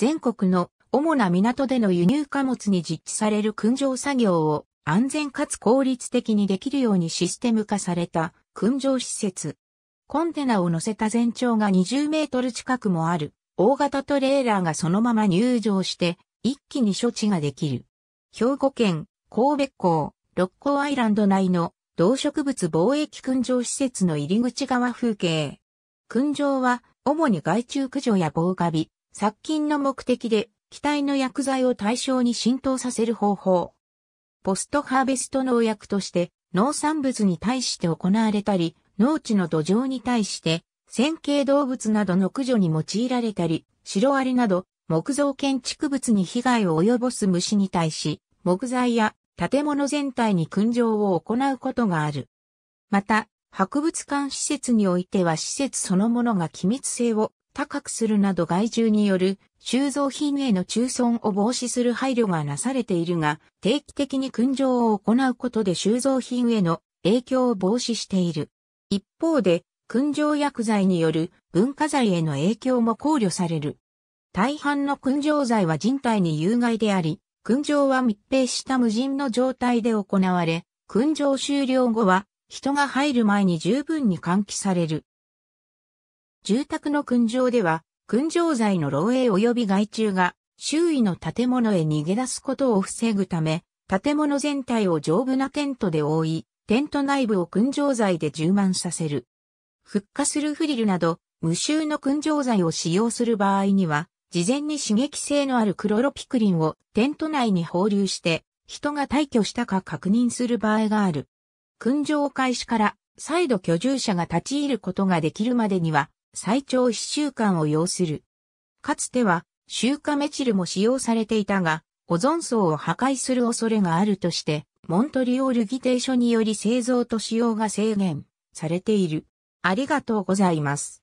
全国の主な港での輸入貨物に実地される燻蒸作業を安全かつ効率的にできるようにシステム化された燻蒸施設。コンテナを乗せた全長が20メートル近くもある大型トレーラーがそのまま入場して一気に処置ができる。兵庫県神戸港六甲アイランド内の動植物貿易燻蒸施設の入り口側風景。燻蒸は主に害虫駆除や防火ビ、殺菌の目的で、機体の薬剤を対象に浸透させる方法。ポストハーベスト農薬として、農産物に対して行われたり、農地の土壌に対して、線形動物などの駆除に用いられたり、シロアリなど、木造建築物に被害を及ぼす虫に対し、木材や建物全体に燻蒸を行うことがある。また、博物館施設においては施設そのものが機密性を高くするなど害獣による収蔵品への中損を防止する配慮がなされているが、定期的に訓錠を行うことで収蔵品への影響を防止している。一方で、訓錠薬剤による文化財への影響も考慮される。大半の訓錠剤は人体に有害であり、訓錠は密閉した無人の状態で行われ、訓錠終了後は人が入る前に十分に換気される。住宅の燻蒸では、燻蒸剤の漏洩及び害虫が周囲の建物へ逃げ出すことを防ぐため、建物全体を丈夫なテントで覆い、テント内部を燻蒸剤で充満させる。復活するフリルなど、無臭の燻蒸剤を使用する場合には、事前に刺激性のあるクロロピクリンをテント内に放流して、人が退去したか確認する場合がある。燻蒸開始から再度居住者が立ち入ることができるまでには、最長1週間を要する。かつては、臭化メチルも使用されていたが、オゾン層を破壊する恐れがあるとして、モントリオール議定書により製造と使用が制限されている。ありがとうございます。